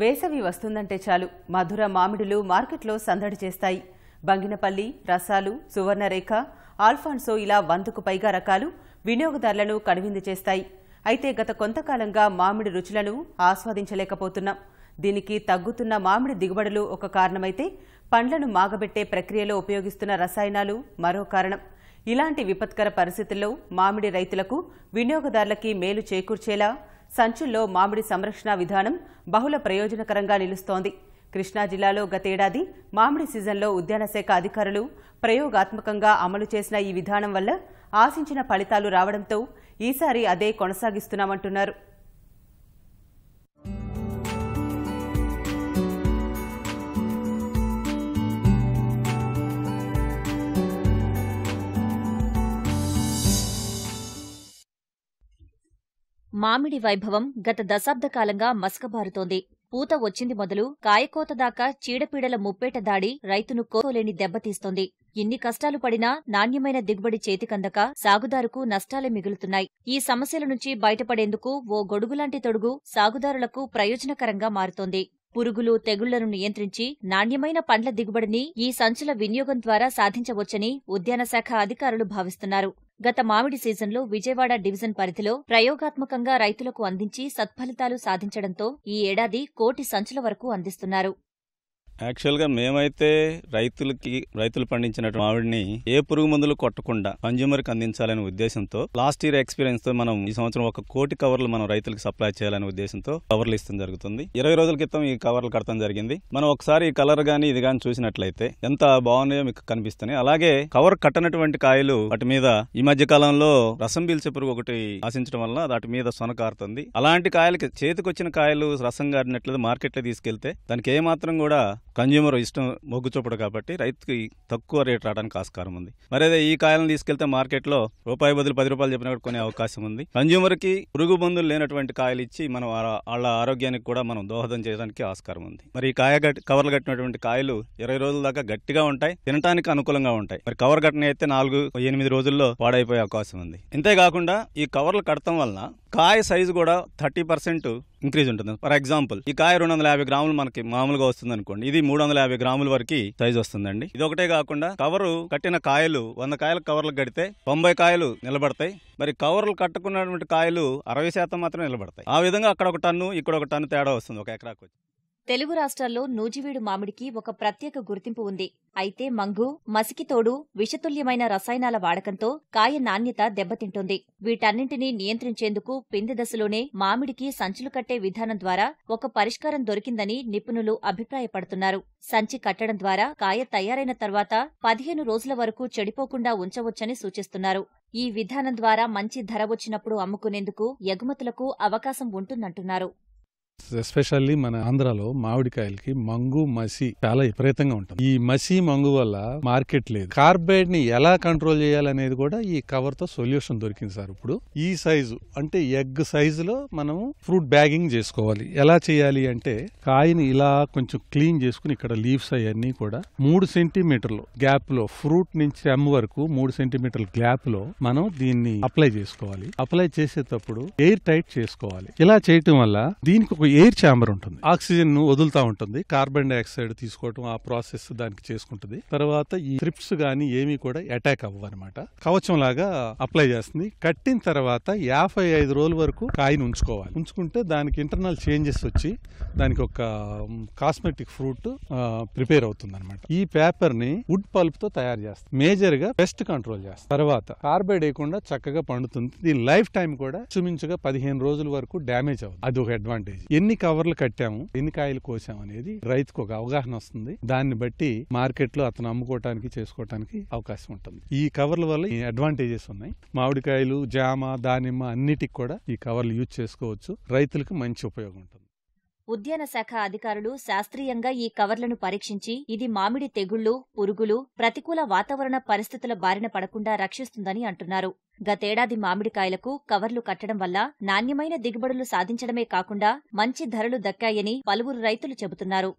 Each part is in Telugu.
వేసవి వస్తుందంటే చాలు మధుర మామిడులు మార్కెట్లో సందడి చేస్తాయి బంగినపల్లి రసాలు సువర్ణరేఖ ఆల్ఫాన్సో ఇలా వందకు పైగా రకాలు వినియోగదారులను కనువిందు చేస్తాయి అయితే గత కొంతకాలంగా మామిడి రుచులను ఆస్వాదించలేకపోతున్నాం దీనికి తగ్గుతున్న మామిడి దిగుబడులు ఒక కారణమైతే పండ్లను మాగబెట్టే ప్రక్రియలో ఉపయోగిస్తున్న రసాయనాలు మరో కారణం ఇలాంటి విపత్కర పరిస్థితుల్లో మామిడి రైతులకు వినియోగదారులకి మేలు చేకూర్చేలా సంచుల్లో మామిడి సంరక్షణ విధానం బహుళ ప్రయోజనకరంగా నిలుస్తోంది కృష్ణా జిల్లాలో గతేడాది మామిడి సీజన్లో ఉద్యాన శాఖ అధికారులు ప్రయోగాత్మకంగా అమలు చేసిన ఈ విధానం వల్ల ఆశించిన ఫలితాలు రావడంతో ఈసారి అదే కొనసాగిస్తున్నామంటున్నారు మామిడి వైభవం గత దశాబ్ద కాలంగా మసకబారుతోంది పూత వచ్చింది మొదలు కాయకోత దాకా చీడపీడల ముప్పేట దాడి రైతును కోలేని దెబ్బతీస్తోంది ఎన్ని కష్టాలు పడినా నాణ్యమైన దిగుబడి చేతికందక సాగుదారుకు నష్టాలే మిగులుతున్నాయి ఈ సమస్యల నుంచి బయటపడేందుకు ఓ గొడుగులాంటి తొడుగు సాగుదారులకు ప్రయోజనకరంగా మారుతోంది పురుగులు తెగుళ్లను నియంత్రించి నాణ్యమైన పండ్ల దిగుబడిని ఈ సంచుల వినియోగం ద్వారా సాధించవచ్చని ఉద్యాన శాఖ అధికారులు భావిస్తున్నారు గత మామిడి సీజన్లో విజయవాడ డివిజన్ పరిధిలో ప్రయోగాత్మకంగా రైతులకు అందించి సత్ఫలితాలు సాధించడంతో ఈ ఏడాది కోటి సంచుల వరకు అందిస్తున్నారు యాక్చువల్గా మేమైతే రైతులకి రైతులు పండించిన మామిడిని ఏ పురుగు మందులు కొట్టకుండా కన్జ్యూమర్కి అందించాలనే ఉద్దేశంతో లాస్ట్ ఇయర్ ఎక్స్పీరియన్స్ తో మనం ఈ సంవత్సరం ఒక కోటి కవర్లు మనం రైతులకు సప్లై చేయాలనే ఉద్దేశంతో కవర్లు ఇస్తాం జరుగుతుంది ఇరవై రోజుల క్రితం ఈ కవర్లు కడతాం జరిగింది మనం ఒకసారి ఈ కలర్ గానీ ఇది గానీ చూసినట్లయితే ఎంత బాగున్నాయో మీకు కనిపిస్తున్నాయి అలాగే కవర్ కట్టనటువంటి కాయలు వాటి మీద ఈ మధ్య కాలంలో రసం పీల్చే పురుగు ఒకటి ఆశించడం వల్ల వాటి మీద సొనకారుతుంది అలాంటి కాయలకి చేతికొచ్చిన కాయలు రసం గారినట్లు మార్కెట్లో తీసుకెళ్తే దానికి ఏమాత్రం కూడా కన్జ్యూమర్ ఇష్టం మొగ్గు చూపడు కాబట్టి రైతుకి తక్కువ రేట్ రావడానికి ఆస్కారం ఉంది మరి అదే ఈ కాయలను తీసుకెళ్తే మార్కెట్లో రూపాయి బదులు పది రూపాయలు చెప్పిన కొనే అవకాశం ఉంది కి పురుగు మందులు లేనటువంటి కాయలు ఇచ్చి మనం వాళ్ళ ఆరోగ్యానికి కూడా మనం దోహదం చేయడానికి ఆస్కారం ఉంది మరి ఈ కాయ కవర్లు కట్టినటువంటి కాయలు ఇరవై రోజుల దాకా గట్టిగా ఉంటాయి తినడానికి అనుకూలంగా ఉంటాయి మరి కవర్ కట్టిన అయితే నాలుగు ఎనిమిది రోజుల్లో పాడైపోయే అవకాశం ఉంది ఇంతేకాకుండా ఈ కవర్లు కడటం వలన కాయ సైజు కూడా థర్టీ పర్సెంట్ ఇంక్రీజ్ ఉంటుంది ఫర్ ఎగ్జాంపుల్ ఈ కాయ రెండు వందల యాభై గ్రాములు మనకి మామూలుగా వస్తుంది అనుకోండి ఇది మూడు వందల యాభై గ్రాముల వరకు సైజ్ వస్తుందండి ఇది ఒకటే కాకుండా కవరు కట్టిన కాయలు వంద కాయల కవర్లు కడితే తొంభై కాయలు నిలబడతాయి మరి కవర్లు కట్టుకున్నటువంటి కాయలు అరవై శాతం మాత్రమే నిలబడతాయి ఆ విధంగా అక్కడ ఒక టన్ను ఇక్కడ ఒక టన్ను తేడా వస్తుంది ఒక ఎకరాకు తెలుగు రాష్ట్రాల్లో నూజివీడు మామిడికి ఒక ప్రత్యేక గుర్తింపు ఉంది అయితే మంగు మసికితోడు విషతుల్యమైన రసాయనాల వాడకంతో కాయ నాణ్యత దెబ్బతింటుంది వీటన్నింటినీ నియంత్రించేందుకు పింది దశలోనే మామిడికి సంచులు కట్టే విధానం ద్వారా ఒక పరిష్కారం దొరికిందని నిపుణులు అభిప్రాయపడుతున్నారు సంచి కట్టడం ద్వారా కాయ తయారైన తర్వాత పదిహేను రోజుల వరకు చెడిపోకుండా ఉంచవచ్చని సూచిస్తున్నారు ఈ విధానం ద్వారా మంచి ధర వచ్చినప్పుడు అమ్ముకునేందుకు ఎగుమతులకు అవకాశం ఉంటుందంటున్నారు ఎస్పెషల్లీ మన ఆంధ్రాలో మామిడికాయలకి మంగు మసి చాలా విపరీతంగా ఉంటుంది ఈ మసి మంగు వల్ల మార్కెట్ లేదు కార్బైడ్ ని ఎలా కంట్రోల్ చేయాలనేది కూడా ఈ కవర్ తో సొల్యూషన్ దొరికింది సార్ ఇప్పుడు ఈ సైజు అంటే ఎగ్ సైజులో మనము ఫ్రూట్ బ్యాగింగ్ చేసుకోవాలి ఎలా చేయాలి అంటే కాయని ఇలా కొంచెం క్లీన్ చేసుకుని ఇక్కడ లీవ్స్ అవన్నీ కూడా మూడు సెంటీమీటర్లు గ్యాప్ లో ఫ్రూట్ నుంచి ఎమ్ వరకు మూడు సెంటీమీటర్ల గ్యాప్ లో మనం దీన్ని అప్లై చేసుకోవాలి అప్లై చేసేటప్పుడు ఎయిర్ టైట్ చేసుకోవాలి ఇలా చేయటం వల్ల దీనికి ఒక ఎయిర్ ఛాంబర్ ఉంటుంది ఆక్సిజన్ ను ఉంటుంది కార్బన్ డైఆక్సైడ్ తీసుకోవటం ఆ ప్రాసెస్ దానికి చేసుకుంటుంది తర్వాత ఈ ట్రిప్స్ గానీ ఏమీ కూడా అటాక్ అవ్వ అనమాట కవచం లాగా అప్లై చేస్తుంది కట్టిన తర్వాత యాభై ఐదు రోజుల వరకు కాయను ఉంచుకోవాలి ఉంచుకుంటే దానికి ఇంటర్నల్ చేంజెస్ వచ్చి దానికి ఒక కాస్మెటిక్ ఫ్రూట్ ప్రిపేర్ అవుతుంది అనమాట ఈ పేపర్ ని వుడ్ పల్ప్ తో తయారు చేస్తుంది మేజర్ గా పెస్ట్ కంట్రోల్ చేస్తుంది తర్వాత కార్బైడ్ వేయకుండా చక్కగా పండుతుంది దీని లైఫ్ టైం కూడా చుమించుగా పదిహేను రోజుల వరకు డ్యామేజ్ అవుతుంది అది ఒక అడ్వాంటేజ్ ఎన్ని కవర్లు కట్టాము ఎన్ని కాయలు కోసాము అనేది రైతుకు ఒక అవగాహన వస్తుంది దాన్ని బట్టి మార్కెట్లో అతను అమ్ముకోవటానికి చేసుకోవటానికి అవకాశం ఉంటుంది ఈ కవర్ల వల్ల అడ్వాంటేజెస్ ఉన్నాయి మామిడికాయలు జామ దానిమ్మ అన్నిటికి కూడా ఈ కవర్లు యూజ్ చేసుకోవచ్చు రైతులకు మంచి ఉపయోగం ఉంటుంది ఉద్యాన శాఖ అధికారులు శాస్త్రీయంగా ఈ కవర్లను పరీక్షించి ఇది మామిడి తెగుళ్లు పురుగులు ప్రతికూల వాతావరణ పరిస్థితుల బారిన పడకుండా రక్షిస్తుందని అంటున్నారు గతేడాది మామిడికాయలకు కవర్లు కట్టడం వల్ల నాణ్యమైన దిగుబడులు సాధించడమే కాకుండా మంచి ధరలు దక్కాయని పలువురు రైతులు చెబుతున్నారు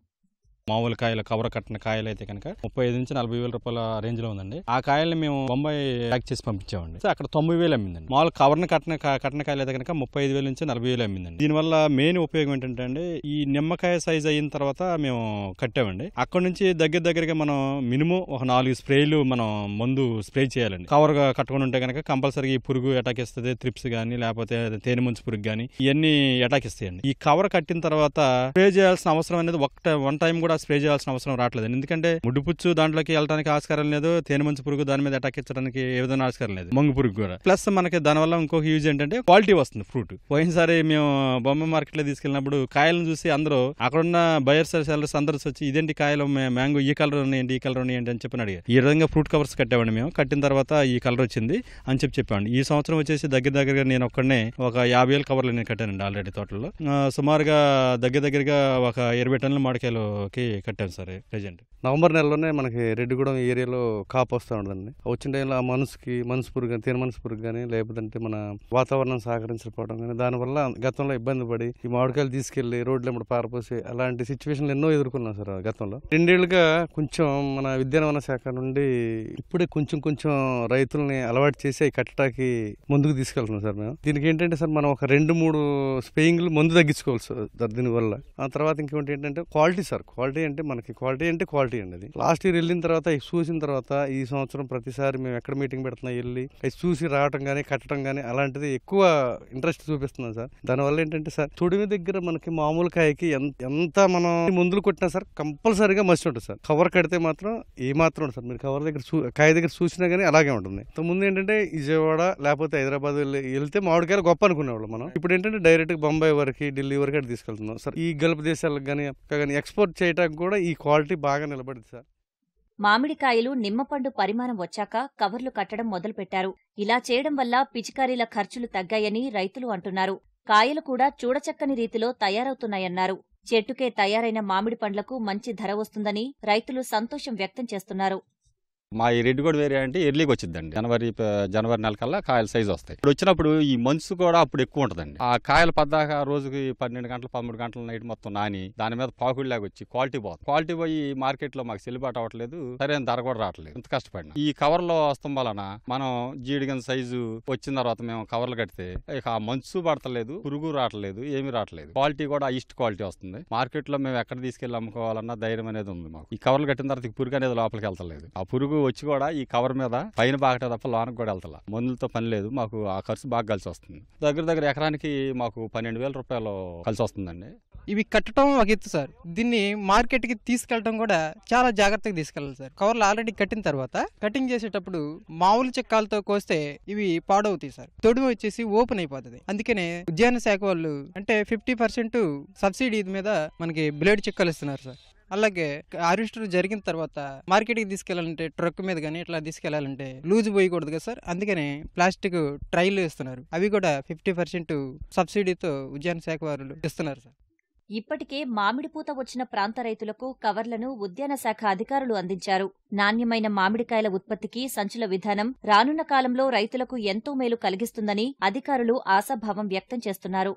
మామూలు కాయలు కవర్ కట్టిన కాయలు అయితే కనుక ముప్పై ఐదు నుంచి నలభై వేల రూపాయల రేంజ్ లో ఉందండి ఆ కాయల్ని మేము బొంబాయి ప్యాక్ చేసి పంపించామండి అక్కడ తొంభై వేలు అమ్మిందండి మామూలు కవర్ని కట్టిన కట్టిన కాయలు అయితే కనుక ముప్పై ఐదు వేల నుంచి నలభై వేలు అమ్మిందండి దీనివల్ల మెయిన్ ఉపయోగం ఏంటంటే అండి ఈ నిమ్మకాయ సైజ్ అయిన తర్వాత మేము కట్టామండి అక్కడ నుంచి దగ్గర దగ్గరగా మనం మినిమం ఒక నాలుగు స్ప్రేలు మనం మందు స్ప్రే చేయాలండి కవర్ కట్టుకుని ఉంటే కనుక కంపల్సరీ ఈ పురుగు అటాక్ ఇస్తుంది త్రిప్స్ కానీ లేకపోతే తేనె ముంచు పురుగు కానీ ఇవన్నీ అటాక్ ఇస్తాయండి ఈ కవర్ కట్టిన తర్వాత స్ప్రే చేయాల్సిన అవసరం అనేది ఒక వన్ టైం కూడా కూడా స్ప్రే చేయాల్సిన అవసరం రావట్లేదు ఎందుకంటే ముడిపుచ్చు దాంట్లోకి వెళ్ళడానికి ఆస్కారం లేదు తేనె మంచు పురుగు దాని మీద అటాక్ ఇచ్చడానికి ఏ విధంగా ఆస్కారం లేదు మంగు పురుగు కూడా ప్లస్ మనకి దానివల్ల ఇంకొక యూజ్ ఏంటంటే క్వాలిటీ వస్తుంది ఫ్రూట్ పోయినసారి మేము బొమ్మ మార్కెట్ లో తీసుకెళ్ళినప్పుడు కాయలను చూసి అందరూ అక్కడున్న బయర్స్ సెల్లర్స్ అందరూ వచ్చి ఇదేంటి కాయలు మ్యాంగో ఈ కలర్ ఉన్నాయండి ఈ కలర్ ఉన్నాయండి అని చెప్పి అడిగారు ఈ విధంగా ఫ్రూట్ కవర్స్ కట్టేవాడి మేము కట్టిన తర్వాత ఈ కలర్ వచ్చింది అని చెప్పి చెప్పాను ఈ సంవత్సరం వచ్చేసి దగ్గర దగ్గరగా నేను ఒక్కడనే ఒక యాభై వేల కవర్లు నేను కట్టానండి ఆల్రెడీ తోటలో సుమారుగా దగ్గర దగ్గరగా ఒక ఇరవై టన్నుల మామిడికాయలు కట్టి కట్టాం సార్ ప్రజెంట్ నవంబర్ నెలలోనే మనకి రెడ్డిగూడెం ఏరియాలో కాపు వస్తూ ఉండదండి వచ్చిన టైంలో ఆ మనసుకి మనస్పూర్ కానీ తీన మనస్పూర్ కానీ లేకపోతే మన వాతావరణం సహకరించకపోవడం కానీ దానివల్ల గతంలో ఇబ్బంది పడి ఈ మామిడికాయలు తీసుకెళ్లి రోడ్లు ఎప్పుడు పారపోసి అలాంటి సిచ్యువేషన్లు ఎన్నో ఎదుర్కొన్నాం సార్ గతంలో రెండేళ్లుగా కొంచెం మన విద్యానవన శాఖ నుండి ఇప్పుడే కొంచెం కొంచెం రైతుల్ని అలవాటు చేసి కట్టడానికి ముందుకు తీసుకెళ్తున్నాం సార్ మేము దీనికి ఏంటంటే సార్ మనం ఒక రెండు మూడు స్పేయింగ్లు మందు తగ్గించుకోవాలి సార్ దీనివల్ల ఆ తర్వాత ఇంకేంటి ఏంటంటే క్వాలిటీ సార్ క్వాలిటీ క్వాలిటీ అంటే మనకి క్వాలిటీ అంటే క్వాలిటీ అండి అది లాస్ట్ ఇయర్ వెళ్ళిన తర్వాత చూసిన తర్వాత ఈ సంవత్సరం ప్రతిసారి మేము ఎక్కడ మీటింగ్ పెడుతున్నా వెళ్ళి అవి చూసి రావటం కానీ కట్టడం కానీ అలాంటిది ఎక్కువ ఇంట్రెస్ట్ చూపిస్తున్నాం సార్ దానివల్ల ఏంటంటే సార్ తుడిమి దగ్గర మనకి మామూలు కాయకి ఎంత మనం ముందులు కొట్టినా సార్ కంపల్సరీగా మసి ఉంటుంది సార్ కవర్ కడితే మాత్రం ఏ మాత్రం ఉంటుంది సార్ మీరు కవర్ దగ్గర కాయ దగ్గర చూసినా కానీ అలాగే ఉంటుంది ముందు ఏంటంటే విజయవాడ లేకపోతే హైదరాబాద్ వెళ్ళి వెళ్తే మామిడికాయలు గొప్ప అనుకునేవాళ్ళు మనం ఇప్పుడు ఏంటంటే డైరెక్ట్ బొంబాయి వరకు ఢిల్లీ వరకు అటు తీసుకెళ్తున్నాం సార్ ఈ గల్ఫ్ దేశాలకు కానీ కానీ ఎక్స్పోర్ట్ చేయటం తాగటానికి కూడా ఈ క్వాలిటీ బాగా నిలబడింది సార్ మామిడికాయలు నిమ్మపండు పరిమాణం వచ్చాక కవర్లు కట్టడం మొదలుపెట్టారు ఇలా చేయడం వల్ల పిచికారీల ఖర్చులు తగ్గాయని రైతులు అంటున్నారు కాయలు కూడా చూడచక్కని రీతిలో తయారవుతున్నాయన్నారు చెట్టుకే తయారైన మామిడి పండ్లకు మంచి ధర వస్తుందని రైతులు సంతోషం వ్యక్తం చేస్తున్నారు మా ఈ రెడ్ కూడా వేరే అంటే ఎర్లీకి వచ్చిందండి జనవరి జనవరి నెల కల్లా కాయల సైజు వస్తాయి ఇప్పుడు వచ్చినప్పుడు ఈ మంచు కూడా అప్పుడు ఎక్కువ ఉంటుందండి ఆ కాయలు పద్దాక రోజుకి పన్నెండు గంటలు పదమూడు గంటల నైట్ మొత్తం నాని దాని మీద పాకుడిలాగా వచ్చి క్వాలిటీ పోతుంది క్వాలిటీ పోయి మార్కెట్లో మాకు సెలబాటు అవ్వట్లేదు సరైన ధర కూడా రావట్లేదు ఇంత కష్టపడిన ఈ కవర్లో వస్తాం వలన మనం జీడిగన్ సైజు వచ్చిన తర్వాత మేము కవర్లు కడితే ఇక ఆ మంచు పడతలేదు పురుగు రావట్లేదు ఏమి రావట్లేదు క్వాలిటీ కూడా ఇష్ట క్వాలిటీ వస్తుంది మార్కెట్లో మేము ఎక్కడ తీసుకెళ్లి అమ్ముకోవాలన్నా ధైర్యం అనేది ఉంది మాకు ఈ కవర్లు కట్టిన తర్వాత పురుగు అనేది లోపలికి వెళ్తలేదు ఆ పురుగు వచ్చి కూడా ఈ కవర్ మీద పైన బాగా తప్ప లోనకు కూడా వెళ్తా మందులతో పని లేదు మాకు ఆ ఖర్చు బాగా కలిసి వస్తుంది దగ్గర దగ్గర ఎకరానికి మాకు పన్నెండు వేల రూపాయలు కలిసి వస్తుందండి ఇవి కట్టడం ఒక ఎత్తు సార్ దీన్ని మార్కెట్ కి తీసుకెళ్లడం కూడా చాలా జాగ్రత్తగా తీసుకెళ్ళాలి సార్ కవర్లు ఆల్రెడీ కట్టిన తర్వాత కటింగ్ చేసేటప్పుడు మామూలు చిక్కాలతో కోస్తే ఇవి పాడవుతాయి సార్ తొడుగు వచ్చేసి ఓపెన్ అయిపోతుంది అందుకనే ఉద్యాన శాఖ వాళ్ళు అంటే ఫిఫ్టీ పర్సెంట్ సబ్సిడీ మీద మనకి బ్లేడ్ చెక్కలు ఇస్తున్నారు సార్ అలాగే ఆరిస్టర్ జరిగిన తర్వాత కి తీసుకెళ్లాలంటే ట్రక్ మీద కానీ ఇట్లా తీసుకెళ్లాలంటే లూజ్ పోయకూడదు కదా సార్ అందుకని ప్లాస్టిక్ ట్రైలు ఇస్తున్నారు అవి కూడా ఫిఫ్టీ పర్సెంట్ సబ్సిడీతో ఉద్యాన శాఖ వారు ఇస్తున్నారు సార్ ఇప్పటికే మామిడి పూత వచ్చిన ప్రాంత రైతులకు కవర్లను ఉద్యాన శాఖ అధికారులు అందించారు నాణ్యమైన మామిడికాయల ఉత్పత్తికి సంచుల విధానం రానున్న కాలంలో రైతులకు ఎంతో మేలు కలిగిస్తుందని అధికారులు ఆశాభావం వ్యక్తం చేస్తున్నారు